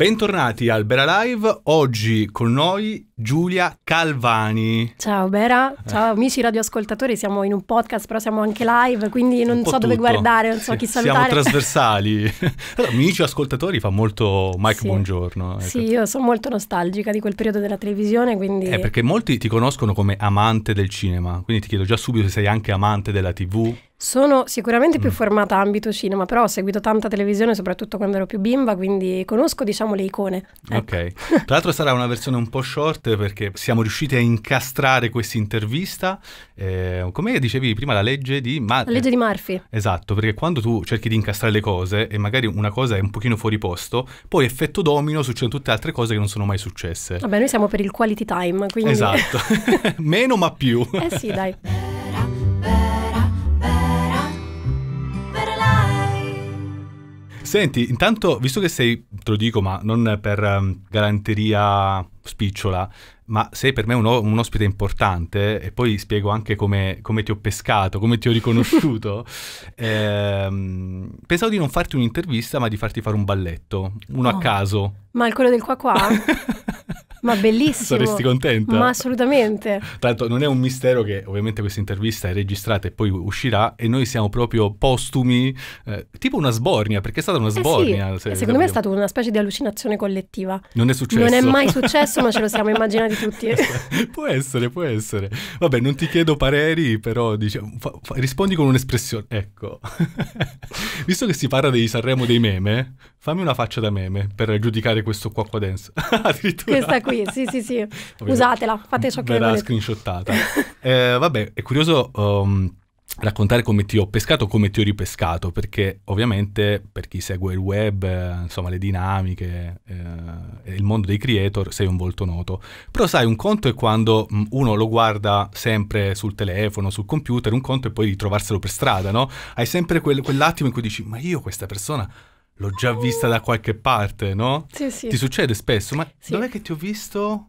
Bentornati al Bera Live, oggi con noi Giulia Calvani. Ciao Bera, ciao amici radioascoltatori, siamo in un podcast però siamo anche live, quindi non so tutto. dove guardare, non so chi salutare. Siamo trasversali. amici ascoltatori fa molto Mike sì. Buongiorno. Ecco. Sì, certo. io sono molto nostalgica di quel periodo della televisione, quindi... Eh, perché molti ti conoscono come amante del cinema, quindi ti chiedo già subito se sei anche amante della TV. Sono sicuramente più mm. formata a ambito cinema, però ho seguito tanta televisione, soprattutto quando ero più bimba, quindi conosco diciamo le icone. Ecco. Ok, tra l'altro sarà una versione un po' short perché siamo riusciti a incastrare questa intervista, eh, come dicevi prima, la legge di Murphy. La legge di Murphy. Esatto, perché quando tu cerchi di incastrare le cose e magari una cosa è un pochino fuori posto, poi effetto domino succedono tutte altre cose che non sono mai successe. Vabbè, noi siamo per il quality time, quindi... Esatto, meno ma più. eh sì, dai. Senti, intanto, visto che sei, te lo dico, ma non per um, galanteria spicciola, ma sei per me un, un, ospite importante e poi spiego anche come, come ti ho pescato, come ti ho riconosciuto. eh, pensavo di non farti un'intervista, ma di farti fare un balletto, uno oh. a caso. Ma il quello del qua qua? Ma bellissimo. Saresti contenta? Ma assolutamente. Tanto non è un mistero che ovviamente questa intervista è registrata e poi uscirà e noi siamo proprio postumi, eh, tipo una sbornia, perché è stata una sbornia. Eh sì. se secondo me è stata una specie di allucinazione collettiva. Non è successo. Non è mai successo, ma ce lo siamo immaginati tutti. può essere, può essere. Vabbè, non ti chiedo pareri, però diciamo, fa, fa, rispondi con un'espressione. Ecco. Visto che si parla di Sanremo dei meme, fammi una faccia da meme per giudicare questo qua qua dance. Addirittura. Questa qui sì, sì, sì, usatela, fate ciò che volete. verrà volete. screenshottata. eh, vabbè, è curioso um, raccontare come ti ho pescato, come ti ho ripescato, perché ovviamente per chi segue il web, eh, insomma le dinamiche, eh, il mondo dei creator, sei un volto noto. Però sai, un conto è quando mm, uno lo guarda sempre sul telefono, sul computer, un conto è poi ritrovarselo per strada, no? Hai sempre quel, quell'attimo in cui dici, ma io questa persona l'ho già vista da qualche parte, no? Sì, sì. Ti succede spesso, ma sì. dov'è che ti ho visto?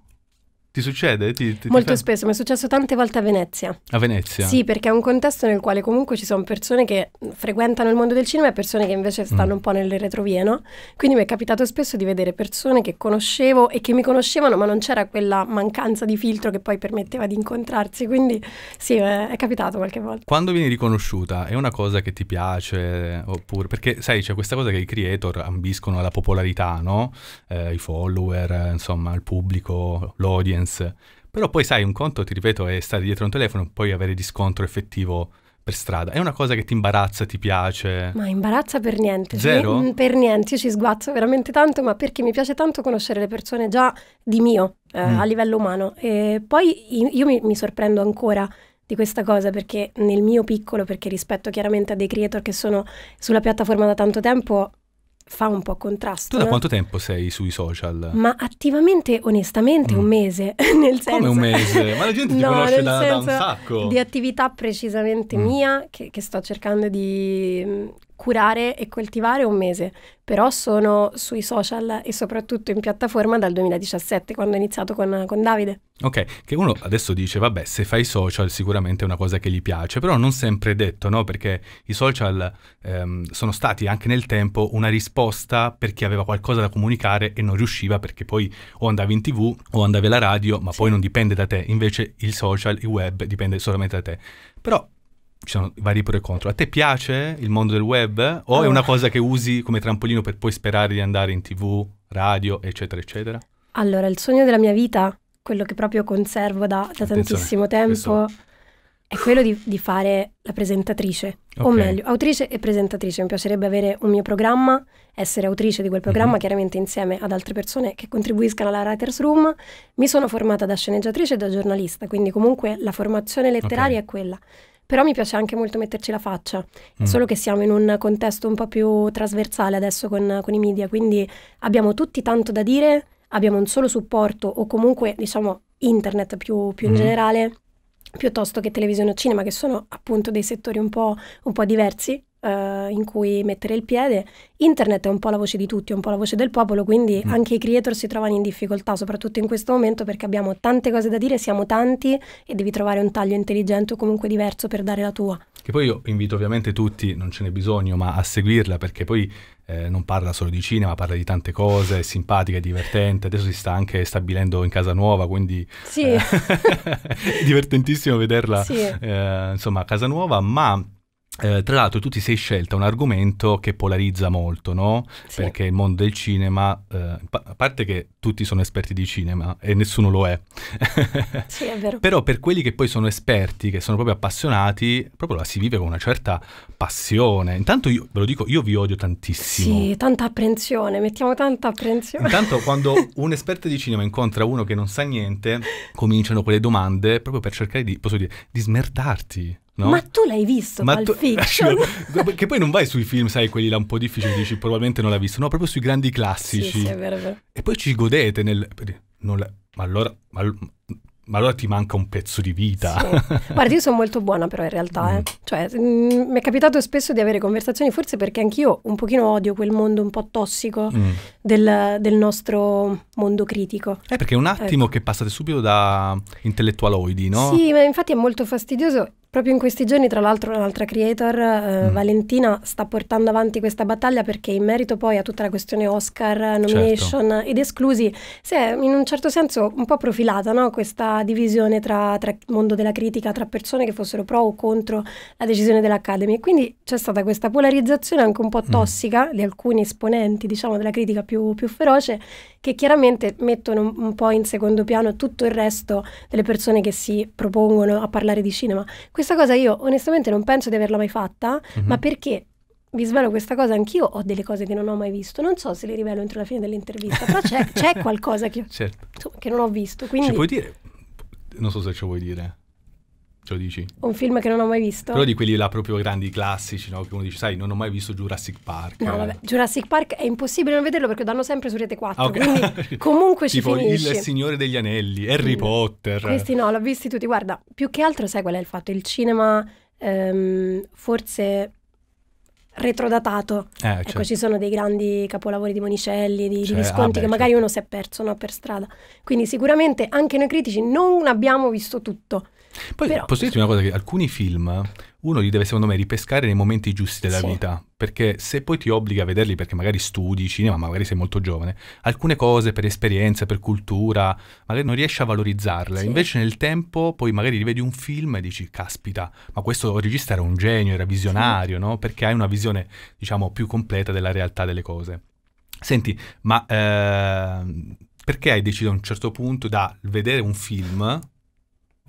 Ti succede? Ti, ti, Molto ti spesso, mi è successo tante volte a Venezia. A Venezia? Sì, perché è un contesto nel quale comunque ci sono persone che frequentano il mondo del cinema e persone che invece stanno mm. un po' nelle retrovie, no? Quindi mi è capitato spesso di vedere persone che conoscevo e che mi conoscevano, ma non c'era quella mancanza di filtro che poi permetteva di incontrarsi. Quindi sì, è, è capitato qualche volta. Quando vieni riconosciuta è una cosa che ti piace? Oppure, perché sai, c'è questa cosa che i creator ambiscono alla popolarità, no? Eh, I follower, insomma, il pubblico, l'audience audience. Però poi sai, un conto, ti ripeto, è stare dietro un telefono, poi avere riscontro effettivo per strada. È una cosa che ti imbarazza, ti piace? Ma imbarazza per niente. Zero? Cioè, per niente, io ci sguazzo veramente tanto, ma perché mi piace tanto conoscere le persone già di mio, eh, mm. a livello umano. E poi io mi, mi sorprendo ancora di questa cosa perché nel mio piccolo, perché rispetto chiaramente a dei creator che sono sulla piattaforma da tanto tempo, fa un po' contrasto. Tu da no? quanto tempo sei sui social? Ma attivamente, onestamente, mm. un mese. nel senso... Come un mese? Ma la gente ti no, conosce da, da, un sacco. Di attività precisamente mm. mia, che, che, sto cercando di curare e coltivare un mese, però sono sui social e soprattutto in piattaforma dal 2017, quando ho iniziato con, con, Davide. Ok, che uno adesso dice, vabbè, se fai social sicuramente è una cosa che gli piace, però non sempre è detto, no? Perché i social ehm, sono stati anche nel tempo una risposta per chi aveva qualcosa da comunicare e non riusciva perché poi o andavi in tv o andavi alla radio, ma sì. poi non dipende da te, invece il social, il web dipende solamente da te. Però ci sono vari pro e contro. A te piace il mondo del web o oh. è una cosa che usi come trampolino per poi sperare di andare in tv, radio, eccetera, eccetera? Allora, il sogno della mia vita, quello che proprio conservo da, da tantissimo tempo, questo... è quello di, di, fare la presentatrice, okay. o meglio, autrice e presentatrice. Mi piacerebbe avere un mio programma, essere autrice di quel mhm. programma, mm -hmm. chiaramente insieme ad altre persone che contribuiscano alla Writers Room. Mi sono formata da sceneggiatrice e da giornalista, quindi comunque la formazione letteraria okay. è quella però mi piace anche molto metterci la faccia, mm. solo che siamo in un contesto un po' più trasversale adesso con, con i media, quindi abbiamo tutti tanto da dire, abbiamo un solo supporto o comunque diciamo internet più, più in mm. generale piuttosto che televisione o cinema, che sono appunto dei settori un po', un po diversi eh, in cui mettere il piede. Internet è un po' la voce di tutti, è un po' la voce del popolo, quindi mm. anche i creator si trovano in difficoltà, soprattutto in questo momento perché abbiamo tante cose da dire, siamo tanti e devi trovare un taglio intelligente o comunque diverso per dare la tua. Che poi io invito ovviamente tutti, non ce n'è bisogno, ma a seguirla perché poi eh, non parla solo di cinema, parla di tante cose, è simpatica, è divertente, adesso si sta anche stabilendo in casa nuova, quindi sì. eh, è divertentissimo vederla sì. eh, insomma a casa nuova, ma eh, tra l'altro tu ti sei scelta un argomento che polarizza molto, no? Sì. Perché il mondo del cinema, eh, a parte che tutti sono esperti di cinema e nessuno lo è. sì, è vero. Però per quelli che poi sono esperti, che sono proprio appassionati, proprio la si vive con una certa passione. Intanto io, ve lo dico, io vi odio tantissimo. Sì, tanta apprensione, mettiamo tanta apprensione. Intanto quando un esperto di cinema incontra uno che non sa niente, cominciano quelle domande proprio per cercare di, posso dire, di smerdarti. No? Ma tu l'hai visto Ma Pulp Fiction? che poi non vai sui film, sai, quelli là un po' difficili, dici probabilmente non l'ha visto, no, proprio sui grandi classici. Sì, sì, è vero, è vero. E poi ci godete nel... La... Ma allora... Ma... Ma allora ti manca un pezzo di vita. Sì. Guarda, io sono molto buona però in realtà. Eh. Mm. Eh. Cioè, mi è capitato spesso di avere conversazioni, forse perché anch'io un pochino odio quel mondo un po' tossico mm. del, del, nostro mondo critico. Eh, perché è un attimo ecco. che passate subito da intellettualoidi, no? Sì, ma infatti è molto fastidioso Proprio in questi giorni, tra l'altro, un'altra creator, eh, mm. Valentina, sta portando avanti questa battaglia perché in merito poi a tutta la questione Oscar, eh, nomination certo. ed esclusi, si è in un certo senso un po' profilata no? questa divisione tra, tra, mondo della critica, tra persone che fossero pro o contro la decisione dell'Academy. quindi c'è stata questa polarizzazione anche un po' mm. tossica mm. di alcuni esponenti, diciamo, della critica più, più feroce, che chiaramente mettono un, un po' in secondo piano tutto il resto delle persone che si propongono a parlare di cinema. Questa cosa io onestamente non penso di averla mai fatta, mm -hmm. ma mhm. perché vi svelo questa cosa, anch'io ho delle cose che non ho mai visto, non so se le rivelo entro la fine dell'intervista, però c'è, qualcosa che, certo. che, non ho visto. Quindi... Ci puoi dire? Non so se ci vuoi dire. Ce lo dici? Un film che non ho mai visto. Però di quelli là proprio grandi classici, no? Che uno dice, sai, non ho mai visto Jurassic Park. No, vabbè, Jurassic Park è impossibile non vederlo perché danno sempre su Rete 4. Ah, okay. Quindi comunque ci tipo finisce. Il Signore degli Anelli, Harry mm. Potter. Questi no, l'ho visti tutti. Guarda, più che altro sai qual è il fatto? Il cinema ehm, forse retrodatato. Eh, ecco, certo. ci sono dei grandi capolavori di Monicelli, di, cioè, di Visconti, ah, beh, che certo. magari certo. uno si è perso no, per strada. Quindi sicuramente anche noi critici non abbiamo visto tutto. Poi Però... posso dirti una cosa che alcuni film uno li deve secondo me ripescare nei momenti giusti della sì. vita, perché se poi ti obbliga a vederli perché magari studi cinema, magari sei molto giovane, alcune cose per esperienza, per cultura, magari non riesci a valorizzarle, sì. invece nel tempo poi magari rivedi un film e dici caspita, ma questo regista era un genio, era visionario, sì. no? Perché hai una visione diciamo più completa della realtà delle cose. Senti, ma eh, perché hai deciso a un certo punto da vedere un film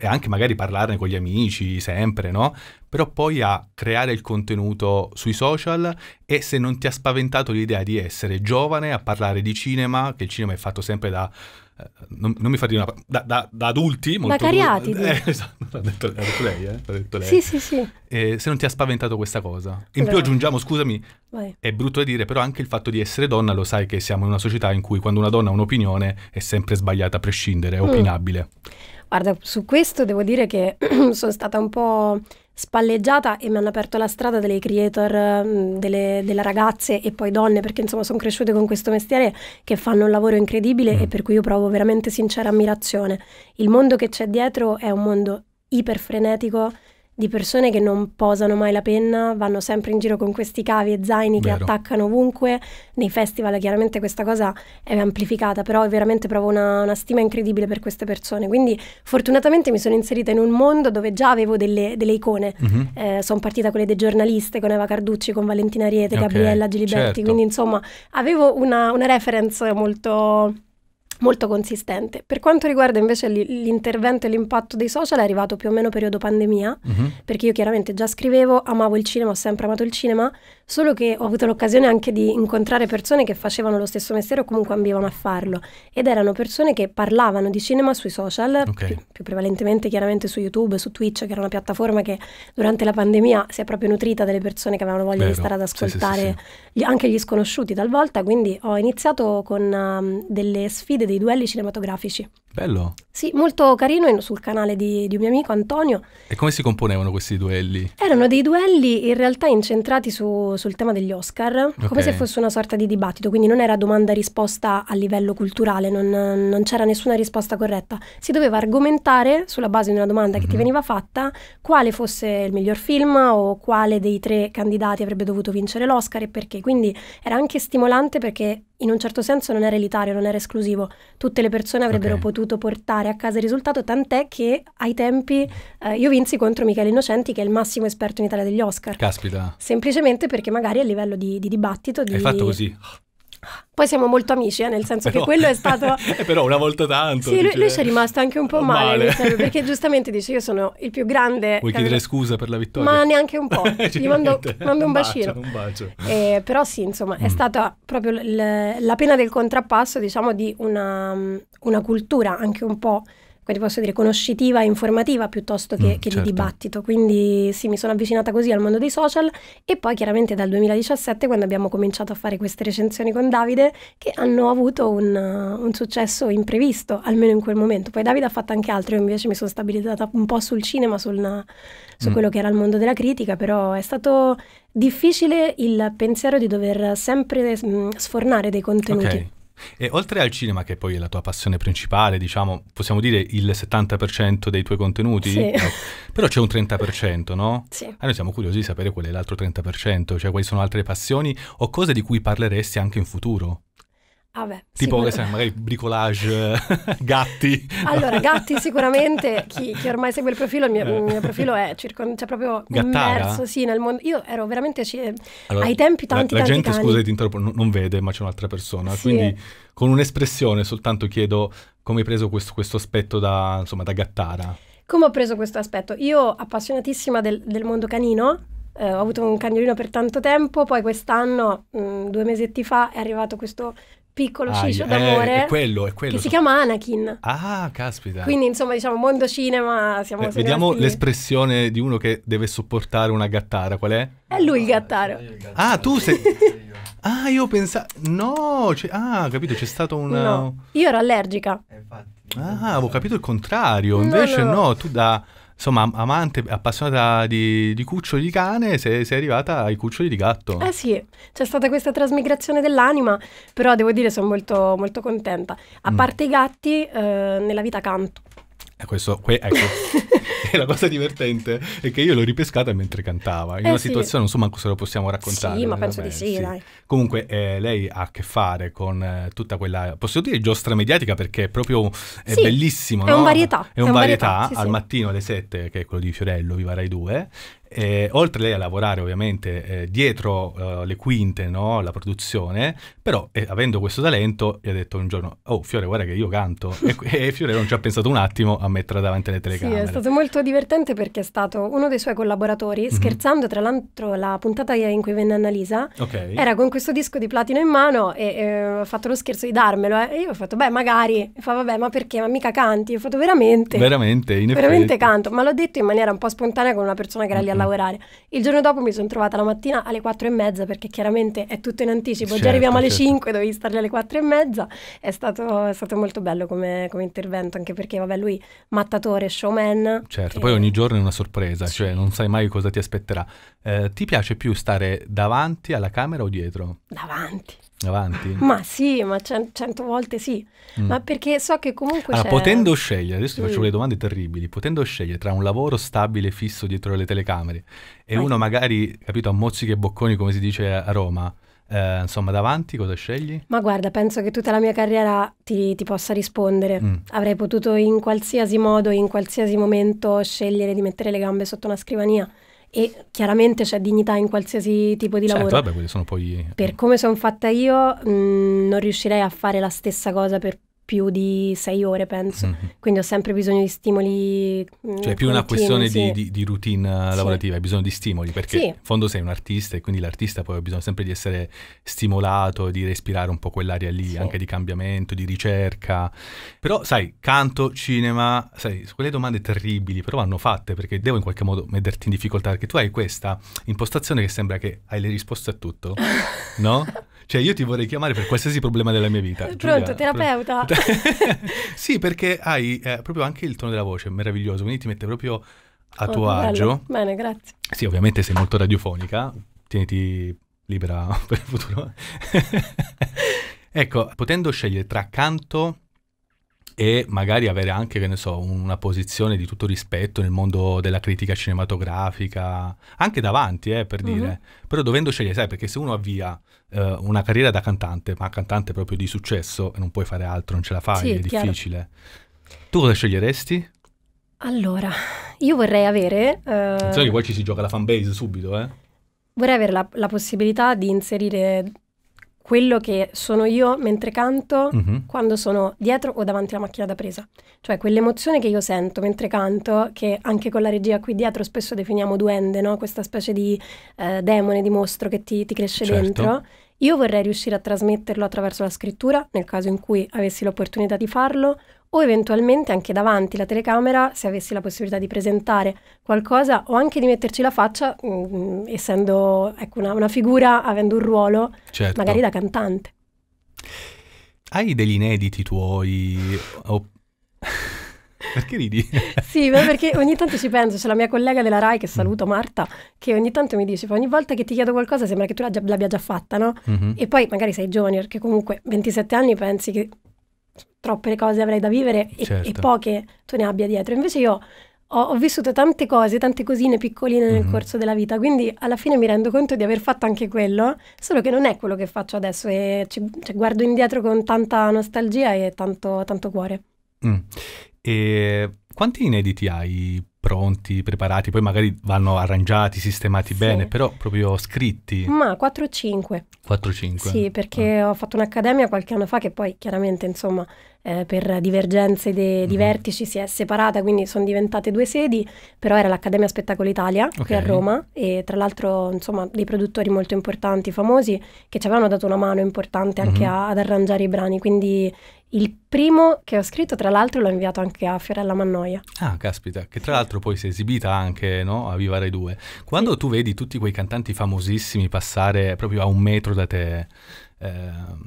e anche magari parlarne con gli amici sempre, no? Però poi a creare il contenuto sui social e se non ti ha spaventato l'idea di essere giovane a parlare di cinema, che il cinema è fatto sempre da... Eh, non, non, mi fa dire una... da, da, da adulti molto... Da cariati. Eh, esatto, l'ha detto, l'ha detto lei, eh? L'ha detto lei. Sì, sì, sì. Eh, se non ti ha spaventato questa cosa. In Beh. più aggiungiamo, scusami, Vai. è brutto da dire, però anche il fatto di essere donna lo sai che siamo in una società in cui quando una donna ha un'opinione è sempre sbagliata a prescindere, è mm. opinabile. Mm. Guarda, su questo devo dire che sono stata un po' spalleggiata e mi hanno aperto la strada delle creator, mm, delle, delle ragazze e poi donne, perché insomma sono cresciute con questo mestiere che fanno un lavoro incredibile mm. e per cui io provo veramente sincera ammirazione. Il mondo che c'è dietro è un mondo iperfrenetico, di persone che non posano mai la penna, vanno sempre in giro con questi cavi e zaini Vero. che attaccano ovunque. Nei festival chiaramente questa cosa è amplificata, però veramente provo una, una, stima incredibile per queste persone. Quindi fortunatamente mi sono inserita in un mondo dove già avevo delle, delle icone. Mm -hmm. eh, sono partita con le dei giornaliste, con Eva Carducci, con Valentina Riete, okay, Gabriella Giliberti, certo. quindi insomma avevo una, una reference molto molto consistente. Per quanto riguarda invece l'intervento e l'impatto dei social è arrivato più o meno periodo pandemia, mm-hmm. perché io chiaramente già scrivevo, amavo il cinema, ho sempre amato il cinema, solo che ho avuto l'occasione anche di incontrare persone che facevano lo stesso mestiere o comunque ambivano a farlo ed erano persone che parlavano di cinema sui social, okay. più, più, prevalentemente chiaramente su YouTube, su Twitch, che era una piattaforma che durante la pandemia si è proprio nutrita delle persone che avevano voglia Vero. di stare ad ascoltare sì, sì, sì, gli, anche gli sconosciuti talvolta, quindi ho iniziato con um, delle sfide, dei duelli cinematografici. Bello. Sì, molto carino sul canale di, di, un mio amico Antonio. E come si componevano questi duelli? Erano dei duelli in realtà incentrati su, sul tema degli Oscar, okay. come se fosse una sorta di dibattito, quindi non era domanda-risposta a livello culturale, non, non c'era nessuna risposta corretta. Si doveva argomentare sulla base di una domanda mm-hmm. che ti mhm. veniva fatta quale fosse il miglior film o quale dei tre candidati avrebbe dovuto vincere l'Oscar e perché. Quindi era anche stimolante perché in un certo senso non era elitario, non era esclusivo. Tutte le persone avrebbero okay. potuto portare a casa il risultato, tant'è che ai tempi eh, io vinsi contro Michele Innocenti, che è il massimo esperto in Italia degli Oscar. Caspita. Semplicemente perché magari a livello di, di dibattito... Di... Hai fatto così. Poi siamo molto amici, eh, nel senso però, che quello è stato... Eh, però una volta tanto. Sì, lui, lui ci è rimasto anche un po' male, male. perché giustamente dice io sono il più grande... Vuoi chiedere scusa per la vittoria? Ma neanche un po', cioè, gli mando, mando, un, bacino. Bacio, un bacio. Eh, però sì, insomma, mm. è stata proprio l- la pena del contrappasso, diciamo, di una, una cultura anche un po' posso dire, conoscitiva e informativa piuttosto che, mm, che certo. di dibattito. Quindi sì, mi sono avvicinata così al mondo dei social e poi chiaramente dal 2017 quando abbiamo cominciato a fare queste recensioni con Davide che hanno avuto un, uh, un successo imprevisto, almeno in quel momento. Poi Davide ha fatto anche altro, io invece mi sono stabilizzata un po' sul cinema, sul, su mm. quello che era il mondo della critica, però è stato difficile il pensiero di dover sempre mm, sfornare dei contenuti. Okay. E oltre al cinema, che poi è la tua passione principale, diciamo, possiamo dire il 70% dei tuoi contenuti? Sì. No. Però c'è un 30%, no? Sì. Ah, noi siamo curiosi di sapere qual è l'altro 30%, cioè quali sono altre passioni o cose di cui parleresti anche in futuro. Vabbè, ah, tipo che magari bricolage, gatti. Allora, gatti sicuramente, chi, chi, ormai segue il profilo, il mio, il mio profilo è circon- cioè proprio Gattara. immerso sì, nel mondo. Io ero veramente c- allora, ai tempi tanti, La, la tanti, gente, tanti. scusa ti interrompo, non, non, vede, ma c'è un'altra persona. Sì. Quindi con un'espressione soltanto chiedo come hai preso questo, questo aspetto da, insomma, da Gattara. Come ho preso questo aspetto? Io, appassionatissima del, del mondo canino, eh, ho avuto un cagnolino per tanto tempo, poi quest'anno, mh, mm, due mesetti fa, è arrivato questo piccolo ah, ciccio eh, d'amore è quello, è quello. che si chiama Anakin. Ah, caspita. Quindi insomma diciamo mondo cinema siamo eh, Vediamo l'espressione di uno che deve sopportare una gattara, qual è? È lui il gattaro. Ah, il gattaro. ah tu sei... ah io pensavo... No, cioè... ah capito c'è stato un... No, io ero allergica. Eh, ah, avevo capito il contrario, invece no, no. no tu da insomma, amante, appassionata di, di cuccioli di cane, sei, sei, arrivata ai cuccioli di gatto. Eh sì, c'è stata questa trasmigrazione dell'anima, però devo dire sono molto, molto contenta. A mm. parte i gatti, eh, nella vita canto. Eh, questo, que, ecco, e la cosa divertente è che io l'ho ripescata mentre cantava, in eh una sì. situazione non so manco se lo possiamo raccontare. Sì, ma penso di sì, sì. dai. Comunque eh, lei ha a che fare con eh, tutta quella, possiamo dire giostra mediatica perché è proprio è sì, bellissimo, È no? un varietà. È un, è un varietà, varietà sì, al mattino alle 7 che è quello di Fiorello, Viva Rai 2 eh, oltre lei a lavorare ovviamente eh, dietro eh, le quinte, no? la produzione, però eh, avendo questo talento gli ha detto un giorno, oh Fiore guarda che io canto e, e Fiore non ci ha pensato un attimo a metterla davanti alle telecamere. Sì, è stato molto divertente perché è stato uno dei suoi collaboratori, mm -hmm. scherzando tra l'altro la puntata in cui venne Annalisa, okay. era con questo disco di platino in mano e ha fatto lo scherzo di darmelo eh. e io ho fatto beh magari, e fa vabbè ma perché, ma mica canti, ho fatto veramente, veramente, veramente canto, ma l'ho detto in maniera un po' spontanea con una persona che era lì alla Mm. lavorare. Il giorno dopo mi sono trovata la mattina alle 4 e mezza perché chiaramente è tutto in anticipo, certo, già arriviamo alle certo. 5, dovevi stargli alle 4 e mezza, è stato, è stato molto bello come, come, intervento anche perché vabbè lui mattatore, showman. Certo, e... poi ogni giorno è una sorpresa, sì. cioè non sai mai cosa ti aspetterà. Eh, ti piace più stare davanti alla camera o dietro? Davanti. Avanti? Ma sì, ma cent cento volte sì. Mm. Ma perché so che comunque allora, potendo scegliere, adesso ti mm. faccio le domande terribili, potendo scegliere tra un lavoro stabile fisso dietro le telecamere e ma uno magari, capito, a mozziche e bocconi come si dice a Roma, eh, insomma, davanti cosa scegli? Ma guarda, penso che tutta la mia carriera ti, ti possa rispondere. Mm. Avrei potuto in qualsiasi modo, in qualsiasi momento, scegliere di mettere le gambe sotto una scrivania e chiaramente c'è dignità in qualsiasi tipo di certo, lavoro. Vabbè, poi... Per eh. come sono fatta io mh, mm, non riuscirei a fare la stessa cosa per più di sei ore, penso. Mm -hmm. Quindi ho sempre bisogno di stimoli. Mm, cioè, è più una questione sì. di, di, routine lavorativa, sì. hai bisogno di stimoli, perché sì. in fondo sei un artista e quindi l'artista poi ha bisogno sempre di essere stimolato, di respirare un po' quell'aria lì, anche di cambiamento, di ricerca. Però, sai, canto, cinema, sai, quelle domande terribili, però vanno fatte perché devo in qualche modo metterti in difficoltà, perché tu hai questa impostazione che sembra che hai le risposte a tutto, no? Cioè, io ti vorrei chiamare per qualsiasi problema della mia vita. Pronto, Giulia, terapeuta. Pr sì, perché hai eh, proprio anche il tono della voce, è meraviglioso, quindi ti mette proprio a oh, tuo bello. agio. Bene, grazie. Sì, ovviamente sei molto radiofonica, tieniti libera per il futuro. ecco, potendo scegliere tra canto e magari avere anche, che ne so, una posizione di tutto rispetto nel mondo della critica cinematografica, anche davanti, eh, per mhm. dire, mm -hmm. però dovendo scegliere, sai, perché se uno avvia eh, una carriera da cantante, ma cantante proprio di successo, e non puoi fare altro, non ce la fai, sì, è, è difficile. Tu cosa sceglieresti? Allora, io vorrei avere... Uh... Attenzione che poi ci si gioca la fanbase subito, eh? Vorrei avere la, la possibilità di inserire quello che sono io mentre canto uh-huh. quando sono dietro o davanti alla macchina da presa. Cioè quell'emozione che io sento mentre canto, che anche con la regia qui dietro spesso definiamo duende, no? questa specie di eh, demone, di mostro che ti, ti cresce certo. dentro. Io vorrei riuscire a trasmetterlo attraverso la scrittura, nel caso in cui avessi l'opportunità di farlo, o eventualmente anche davanti la telecamera se avessi la possibilità di presentare qualcosa o anche di metterci la faccia mh, mm, mm, essendo ecco, una, una, figura, avendo un ruolo certo. magari da cantante. Hai degli inediti tuoi? O... Perché ridi? sì, perché ogni tanto ci penso, c'è la mia collega della RAI che mm. saluto, Marta, che ogni tanto mi dice, ogni volta che ti chiedo qualcosa sembra che tu l'abbia già, già, fatta, no? Mm -hmm. E poi magari sei giovane, perché comunque 27 anni pensi che troppe cose avrei da vivere e, certo. e poche tu ne abbia dietro. Invece io ho, ho vissuto tante cose, tante cosine piccoline mm-hmm. nel mhm. corso della vita, quindi alla fine mi rendo conto di aver fatto anche quello, solo che non è quello che faccio adesso e ci, cioè, guardo indietro con tanta nostalgia e tanto, tanto cuore. Mm. E quanti inediti hai pronti, preparati? Poi magari vanno arrangiati, sistemati sì. bene, però proprio scritti. Ma 4 o 5. 4 o 5. Sì, perché ah. ho fatto un'accademia qualche anno fa che poi chiaramente, insomma, eh, per divergenze de, di mm. vertici si è separata, quindi sono diventate due sedi, però era l'Accademia Spettacolo Italia okay. qui a Roma e tra l'altro, insomma, dei produttori molto importanti, famosi, che ci avevano dato una mano importante anche mm. a, ad arrangiare i brani, quindi il primo che ho scritto, tra l'altro, l'ho inviato anche a Fiorella Mannoia. Ah, caspita, che tra l'altro poi si è esibita anche no? a Viva Rai 2. Quando sì. tu vedi tutti quei cantanti famosissimi passare proprio a un metro da te, eh,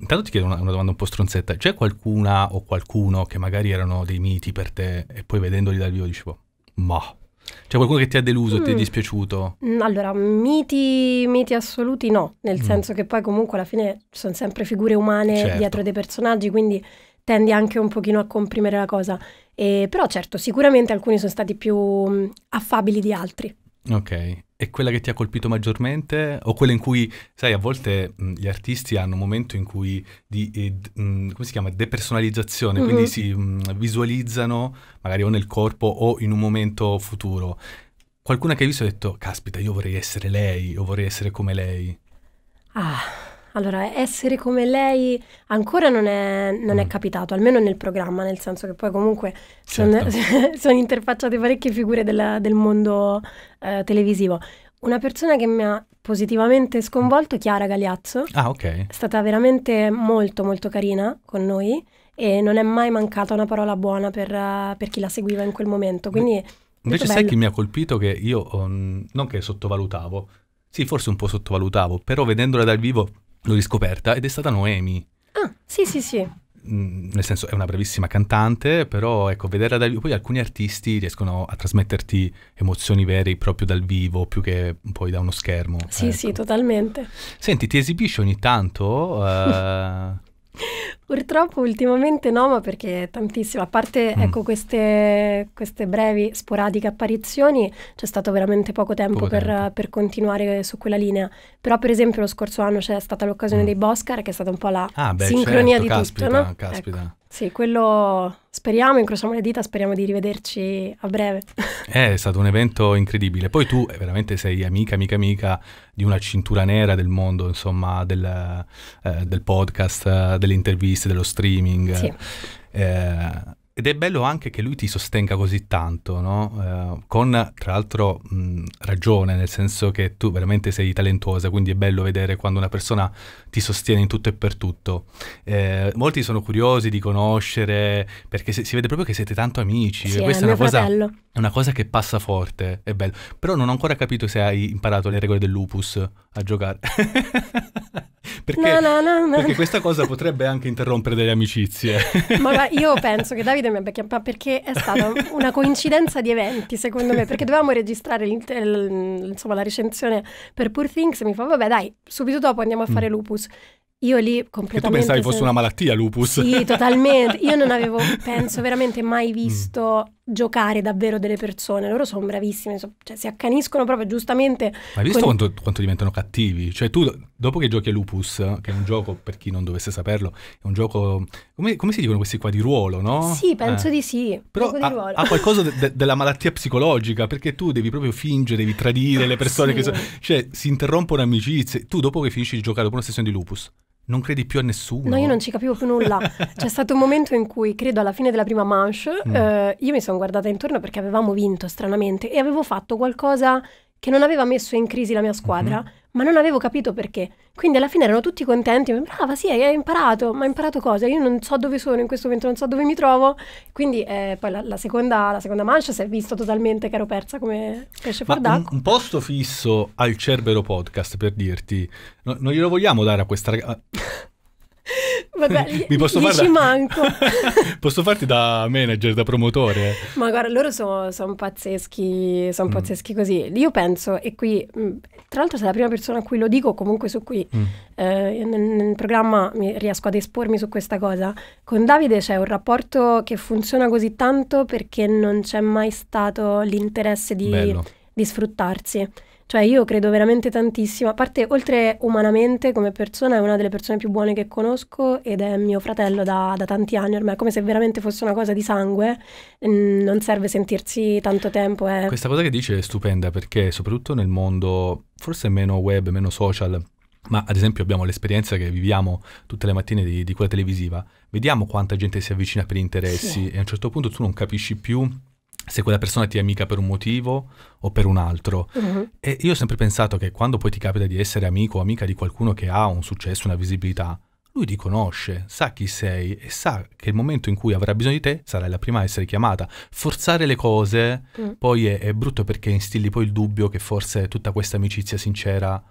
intanto ti chiedo una, una, domanda un po' stronzetta, c'è qualcuna o qualcuno che magari erano dei miti per te e poi vedendoli dal vivo dicevo, boh, ma... C'è qualcuno che ti ha deluso, mm. ti è mm. dispiaciuto? Mm, allora, miti, miti assoluti no, nel mm. senso che poi comunque alla fine sono sempre figure umane certo. dietro dei personaggi, quindi tendi anche un pochino a comprimere la cosa. E, però certo, sicuramente alcuni sono stati più mm, affabili di altri. Ok, e quella che ti ha colpito maggiormente? O quella in cui, sai, a volte mh, mm, gli artisti hanno un momento in cui, di, eh, mh, mm, come si chiama, depersonalizzazione, mm-hmm. quindi si mh, visualizzano magari o nel corpo o in un momento futuro. Qualcuna che hai visto ha detto, caspita, io vorrei essere lei, o vorrei essere come lei. Ah, allora, essere come lei ancora non è, non mm. è capitato, almeno nel programma, nel senso che poi comunque certo. sono son interfacciate parecchie figure della, del mondo eh, televisivo. Una persona che mi ha positivamente sconvolto, è Chiara Galeazzo. Ah, ok. È stata veramente molto, molto carina con noi e non è mai mancata una parola buona per, per chi la seguiva in quel momento. Quindi, Invece sai bello. chi mi ha colpito che io, um, non che sottovalutavo, sì, forse un po' sottovalutavo, però vedendola dal vivo l'ho riscoperta ed è stata Noemi. Ah, sì, sì, sì. Mm, nel senso è una bravissima cantante, però ecco, vederla dal vivo, poi alcuni artisti riescono a trasmetterti emozioni vere proprio dal vivo, più che poi da uno schermo. Sì, ecco. sì, totalmente. Senti, ti esibisci ogni tanto? Uh... Purtroppo ultimamente no, ma perché tantissimo, a parte mm. ecco, queste, queste, brevi, sporadiche apparizioni, c'è stato veramente poco tempo, poco per, tempo, per, continuare su quella linea. Però per esempio lo scorso anno c'è stata l'occasione mm. dei Boscar, che è stata un po' la ah, beh, sincronia certo, di caspita, tutto. No? Caspita. Ecco. Sì, quello speriamo, incrociamo le dita, speriamo di rivederci a breve. Eh, è stato un evento incredibile. Poi tu eh, veramente sei amica, amica, amica di una cintura nera del mondo, insomma, del, eh, del podcast, delle interviste, dello streaming. Sì. Eh, ed è bello anche che lui ti sostenga così tanto, no? eh, con tra l'altro mh, ragione, nel senso che tu veramente sei talentuosa, quindi è bello vedere quando una persona ti sostiene in tutto e per tutto. Eh, molti sono curiosi di conoscere, perché se, si vede proprio che siete tanto amici. Sì, Questa è, una cosa, è una, cosa, che passa forte, è bello. Però non ho ancora capito se hai imparato le regole del lupus a giocare. perché, no, no, no, perché questa cosa potrebbe anche interrompere delle amicizie. Ma io penso che Davide Davide mi perché è stata una coincidenza di eventi, secondo me, perché dovevamo registrare mm, insomma, la recensione per Poor Things. e Mi fa, vabbè, dai, subito dopo andiamo a fare mm. Lupus. Io lì completamente... Che tu pensavi fosse una malattia lupus? Sì, totalmente. Io non avevo, penso, veramente mai mm. visto giocare davvero delle persone. Loro sono bravissime, so, cioè, si accaniscono proprio giustamente. Ma hai visto con... quanto, quanto, diventano cattivi? Cioè, tu dopo che giochi a Lupus, che è un gioco, per chi non dovesse saperlo, è un gioco. Come, come si dicono questi qua di ruolo, no? Sì, penso eh. di sì. Però di ha, ha, qualcosa de, de, della malattia psicologica, perché tu devi proprio fingere, devi tradire le persone sì. che sono. Cioè, si interrompono amicizie. Tu, dopo che finisci di giocare dopo una sessione di Lupus, non credi più a nessuno. No, io non ci capivo più nulla. C'è stato un momento in cui, credo alla fine della prima manche, mm. eh, io mi sono guardata intorno perché avevamo vinto stranamente e avevo fatto qualcosa che non aveva messo in crisi la mia squadra, mm-hmm. ma non avevo capito perché. Quindi alla fine erano tutti contenti, brava, sì, hai imparato, ma hai imparato cosa? Io non so dove sono in questo momento, non so dove mi trovo. Quindi eh, poi la, la, seconda, la, seconda, mancia si è vista totalmente che ero persa come pesce fuori d'acqua. Un, un, posto fisso al Cerbero Podcast, per dirti, no, non glielo vogliamo dare a questa... ragazza? Vabbè, Mi posso fare gli ci manco. posso farti da manager, da promotore? Ma guarda, loro sono son pazzeschi, sono mm. pazzeschi così. Io penso, e qui, mm, tra l'altro sei la prima persona a cui lo dico, comunque su cui mm. eh, nel, nel, programma mi, riesco ad espormi su questa cosa. Con Davide c'è un rapporto che funziona così tanto perché non c'è mai stato l'interesse di, di sfruttarsi. Cioè io credo veramente tantissimo, a parte oltre umanamente come persona è una delle persone più buone che conosco ed è mio fratello da, da tanti anni ormai, è come se veramente fosse una cosa di sangue, non serve sentirsi tanto tempo. Eh. Questa cosa che dice è stupenda perché soprattutto nel mondo forse meno web, meno social, ma ad esempio abbiamo l'esperienza che viviamo tutte le mattine di, di quella televisiva, vediamo quanta gente si avvicina per interessi sì. e a un certo punto tu non capisci più se quella persona ti è amica per un motivo o per un altro. Uh-huh. E io ho sempre pensato che quando poi ti capita di essere amico o amica di qualcuno che ha un successo, una visibilità, lui ti conosce, sa chi sei e sa che il momento in cui avrà bisogno di te sarai la prima a essere chiamata. Forzare le cose mm. poi è, è, brutto perché instilli poi il dubbio che forse tutta questa amicizia sincera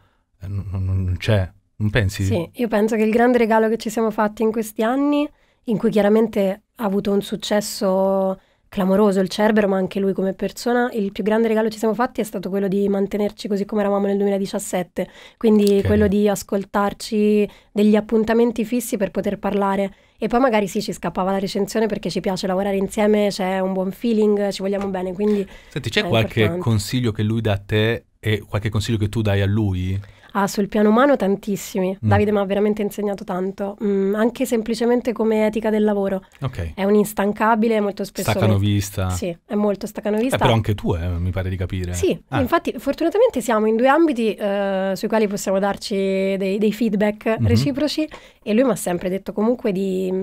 eh, non, non, c'è, non pensi? Sì, io penso che il grande regalo che ci siamo fatti in questi anni, in cui chiaramente ha avuto un successo clamoroso il Cerbero, ma anche lui come persona. Il più grande regalo che ci siamo fatti è stato quello di mantenerci così come eravamo nel 2017, quindi che quello di ascoltarci degli appuntamenti fissi per poter parlare. E poi magari sì, ci scappava la recensione perché ci piace lavorare insieme, c'è un buon feeling, ci vogliamo bene. Quindi Senti, c'è qualche importante. consiglio che lui dà a te e qualche consiglio che tu dai a lui? Ah, sul piano umano tantissimi. Mm. Davide mi ha veramente insegnato tanto, mm, anche semplicemente come etica del lavoro. Okay. È un instancabile, molto spesso... Staccanovista. Met... Sì, è molto staccanovista. Eh, però anche tu, eh, mi pare di capire. Sì, ah. infatti fortunatamente siamo in due ambiti eh, sui quali possiamo darci dei, dei feedback mm-hmm. reciproci e lui mi ha sempre detto comunque di mm,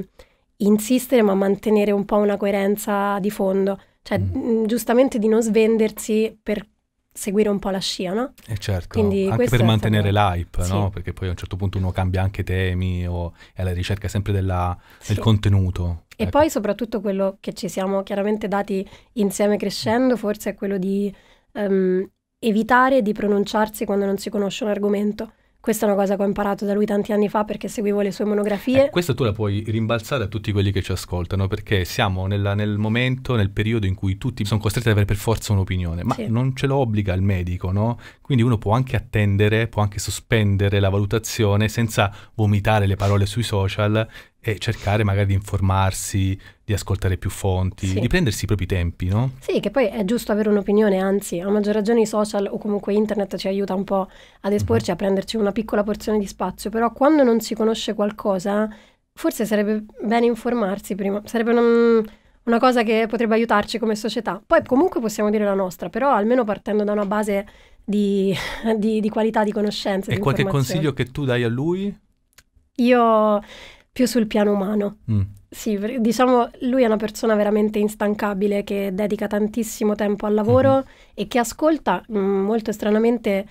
insistere ma mantenere un po' una coerenza di fondo, cioè mm. mh, mm, giustamente di non svendersi per seguire un po' la scia, no? E eh, certo, Quindi anche per mantenere stato... l'hype, sì. no? Perché poi a un certo punto uno cambia anche temi o è alla ricerca sempre della, sì. del contenuto. E ecco. poi soprattutto quello che ci siamo chiaramente dati insieme crescendo forse è quello di um, evitare di pronunciarsi quando non si conosce un argomento. Questa è una cosa che ho imparato da lui tanti anni fa perché seguivo le sue monografie. Eh, questa tu la puoi rimbalzare a tutti quelli che ci ascoltano perché siamo nella, nel momento, nel periodo in cui tutti sono costretti ad avere per forza un'opinione, ma sì. non ce lo obbliga il medico, no? Quindi uno può anche attendere, può anche sospendere la valutazione senza vomitare le parole sui social e cercare magari di informarsi, di ascoltare più fonti, sì. di prendersi i propri tempi, no? Sì, che poi è giusto avere un'opinione, anzi, a maggior ragione i social o comunque internet ci aiuta un po' ad esporci, mm -hmm. a prenderci una piccola porzione di spazio, però quando non si conosce qualcosa, forse sarebbe bene informarsi prima, sarebbe un, una cosa che potrebbe aiutarci come società. Poi comunque possiamo dire la nostra, però almeno partendo da una base di, di, di qualità di conoscenza. E di qualche consiglio che tu dai a lui? Io più sul piano umano. Mm. Sì, diciamo lui è una persona veramente instancabile che dedica tantissimo tempo al lavoro mm-hmm. e che ascolta mh, mm, molto stranamente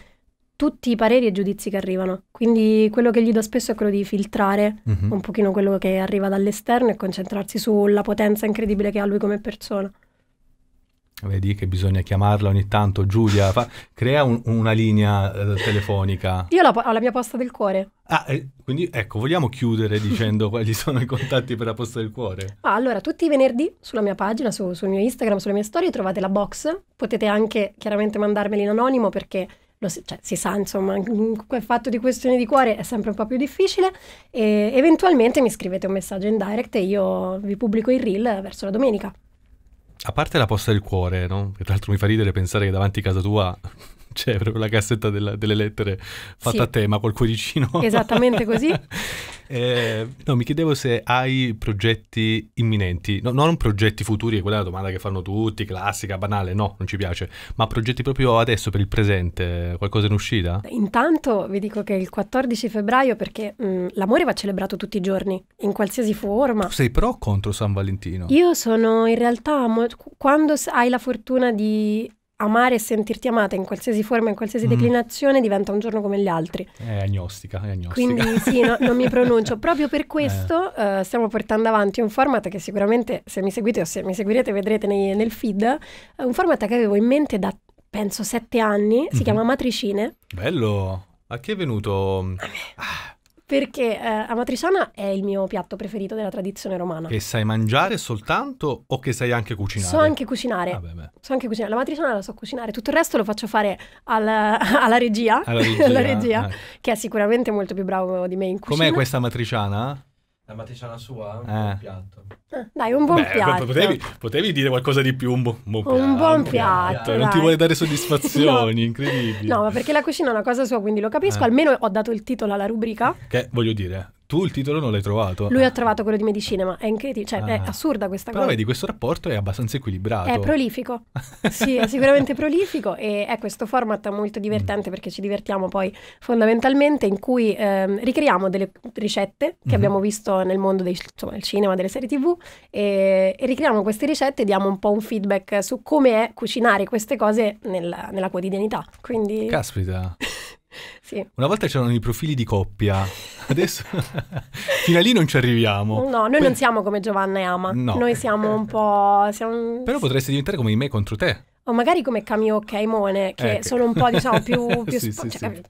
tutti i pareri e giudizi che arrivano. Quindi quello che gli do spesso è quello di filtrare mm-hmm. un pochino quello che arriva dall'esterno e concentrarsi sulla potenza incredibile che ha lui come persona. Vedi che bisogna chiamarla ogni tanto, Giulia, fa, crea un, una linea eh, telefonica. Io la, ho la mia posta del cuore. Ah, eh, quindi ecco, vogliamo chiudere dicendo quali sono i contatti per la posta del cuore? Ah, allora, tutti i venerdì sulla mia pagina, su, sul mio Instagram, sulle mie storie trovate la box. Potete anche chiaramente mandarmeli in anonimo perché lo si, cioè, si sa, insomma, il fatto di questioni di cuore è sempre un po' più difficile. E eventualmente mi scrivete un messaggio in direct e io vi pubblico il reel verso la domenica a parte la posta del cuore, no? Che tra l'altro mi fa ridere pensare che davanti a casa tua c'è proprio la cassetta della, delle lettere fatta sì. a ma col cuoricino. Esattamente così. Eh, no, mi chiedevo se hai progetti imminenti, no, non progetti futuri, quella è la domanda che fanno tutti, classica, banale, no, non ci piace, ma progetti proprio adesso per il presente, qualcosa in uscita? Intanto vi dico che il 14 febbraio, perché mm, l'amore va celebrato tutti i giorni, in qualsiasi forma. Tu sei pro contro San Valentino? Io sono in realtà, quando hai la fortuna di amare e sentirti amata in qualsiasi forma, in qualsiasi mm. declinazione, diventa un giorno come gli altri. È agnostica, è agnostica. Quindi sì, no, non mi pronuncio. Proprio per questo eh. uh, stiamo portando avanti un format che sicuramente, se mi seguite o se mi seguirete, vedrete nei, nel feed, uh, un format che avevo in mente da, penso, sette anni, si mm. chiama Matricine. Bello! A chi è venuto? A me. Ah perché eh, a è il mio piatto preferito della tradizione romana. Che sai mangiare soltanto o che sai anche cucinare? So anche cucinare. Ah, beh, beh. So anche cucinare. La matriciana la so cucinare, tutto il resto lo faccio fare alla, alla regia, alla regia, alla regia eh. che è sicuramente molto più bravo di me in cucina. Com'è questa matriciana? La matriciana sua? Un eh. piatto. Eh, dai, un buon Beh, piatto. Potevi, potevi, dire qualcosa di più, un, bu buon piatto. buon piatto. piatto. Non ti vuole dare soddisfazioni, no. incredibile. No, ma perché la cucina è una cosa sua, quindi lo capisco. Eh. Almeno ho dato il titolo alla rubrica. Che voglio dire, tu il titolo non l'hai trovato. Lui ha trovato quello di medicina, ma è, incredib- cioè, ah. è assurda questa Però cosa. Però vedi, questo rapporto è abbastanza equilibrato. È prolifico. sì, è sicuramente prolifico e è questo format molto divertente mm. perché ci divertiamo poi fondamentalmente in cui ehm, ricreiamo delle ricette che mm. abbiamo visto nel mondo del cinema, delle serie tv e, e, ricreiamo queste ricette e diamo un po' un feedback su come è cucinare queste cose nella, nella quotidianità. Quindi... Caspita. Sì. Una volta c'erano i profili di coppia, adesso fino a lì non ci arriviamo. No, noi Beh. non siamo come Giovanna e Ama, no. noi siamo un po'... Siamo... Però potresti diventare come i me contro te. O magari come Camio Caimone, che ecco. sono un po' diciamo più... più sì, spo- cioè, sì, cioè,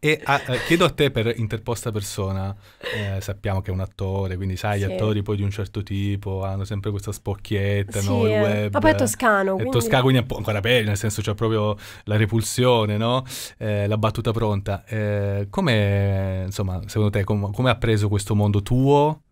e a, ah, eh, chiedo a te per interposta persona, eh, sappiamo che è un attore, quindi sai, sì. gli attori poi di un certo tipo hanno sempre questa spocchietta, sì, no? Il eh. web. Ma poi è toscano. È quindi... toscano, quindi è ancora peggio, nel senso c'è proprio la repulsione, no? Eh, la battuta pronta. Eh, come, insomma, secondo te, com come ha preso questo mondo tuo?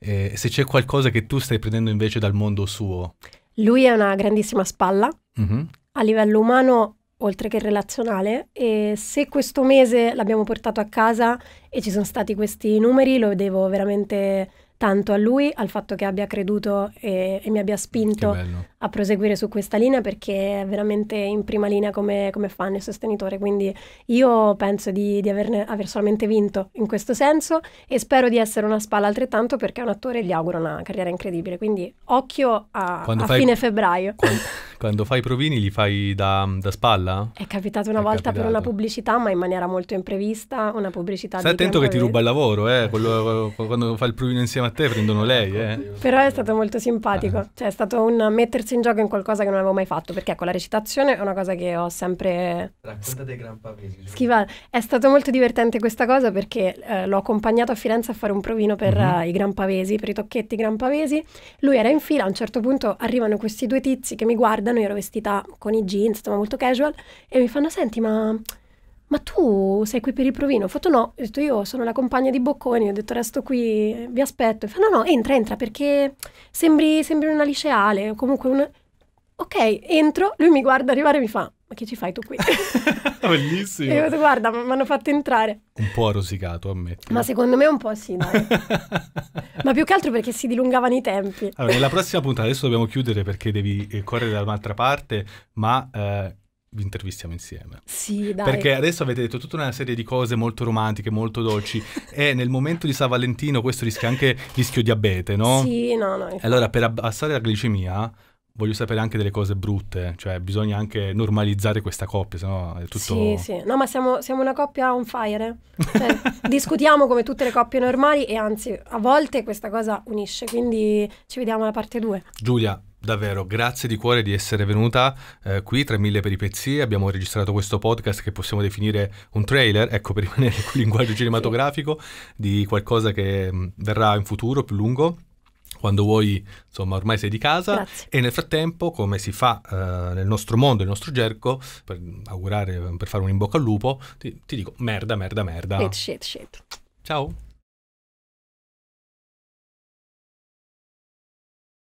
se c'è qualcosa che tu stai prendendo invece dal mondo suo? Lui è una grandissima spalla. Mm -hmm. A livello umano oltre che relazionale e se questo mese l'abbiamo portato a casa e ci sono stati questi numeri lo devo veramente tanto a lui, al fatto che abbia creduto e, e mi abbia spinto a proseguire su questa linea perché è veramente in prima linea come, come fan e sostenitore. Quindi io penso di, di averne, aver solamente vinto in questo senso e spero di essere una spalla altrettanto perché è un attore e gli auguro una carriera incredibile. Quindi occhio a, a fai, fine febbraio. Quando, Quando fai i provini li fai da, da spalla? È capitato una È volta capitato. per una pubblicità, ma in maniera molto imprevista, una pubblicità Stai attento che ti ruba il lavoro, eh? Quello, quando fa il provino insieme a te prendono lei, eh? Però è stato molto simpatico, ah. cioè è stato un mettersi in gioco in qualcosa che non avevo mai fatto, perché ecco, la recitazione è una cosa che ho sempre... Raccontate gran Pesi. Schiva. È stato molto divertente questa cosa perché eh, l'ho accompagnato a Firenze a fare un provino per mm -hmm. uh, i Grampavesi, per i tocchetti gran pavesi. Lui era in fila, a un certo punto arrivano questi due tizi che mi guardano guardano, io ero vestita con i jeans, insomma molto casual, e mi fanno, senti ma, ma tu sei qui per il provino? Ho fatto no, ho detto io sono la compagna di Bocconi, ho detto resto qui, vi aspetto. E fa no no, entra, entra, perché sembri, sembri una liceale, o comunque un... Ok, entro, lui mi guarda arrivare e mi fa, ma che ci fai tu qui? Bellissimo. E io ho guarda, mi hanno fatto entrare. Un po' rosicato, ammetto. Ma secondo me un po' sì, dai. ma più che altro perché si dilungavano i tempi. Allora, nella prossima puntata, adesso dobbiamo chiudere perché devi eh, correre da un'altra parte, ma... Eh, vi intervistiamo insieme. Sì, dai. Perché adesso avete detto tutta una serie di cose molto romantiche, molto dolci e nel momento di San Valentino questo rischia anche rischio diabete, no? Sì, no, no. Infatti. Allora per abbassare la glicemia voglio sapere anche delle cose brutte, cioè bisogna anche normalizzare questa coppia, sennò è tutto... Sì, sì, no ma siamo, siamo una coppia on fire, cioè, discutiamo come tutte le coppie normali e anzi a volte questa cosa unisce, quindi ci vediamo alla parte 2. Giulia, davvero grazie di cuore di essere venuta eh, qui tra mille peripezie abbiamo registrato questo podcast che possiamo definire un trailer ecco per rimanere con il linguaggio cinematografico sì. di qualcosa che mh, mm, verrà in futuro più lungo quando vuoi, insomma, ormai sei di casa. Grazie. E nel frattempo, come si fa eh, nel nostro mondo, nel nostro gergo, per augurare, per fare un in bocca al lupo, ti, ti dico merda, merda, merda. Shit, shit, shit. Ciao.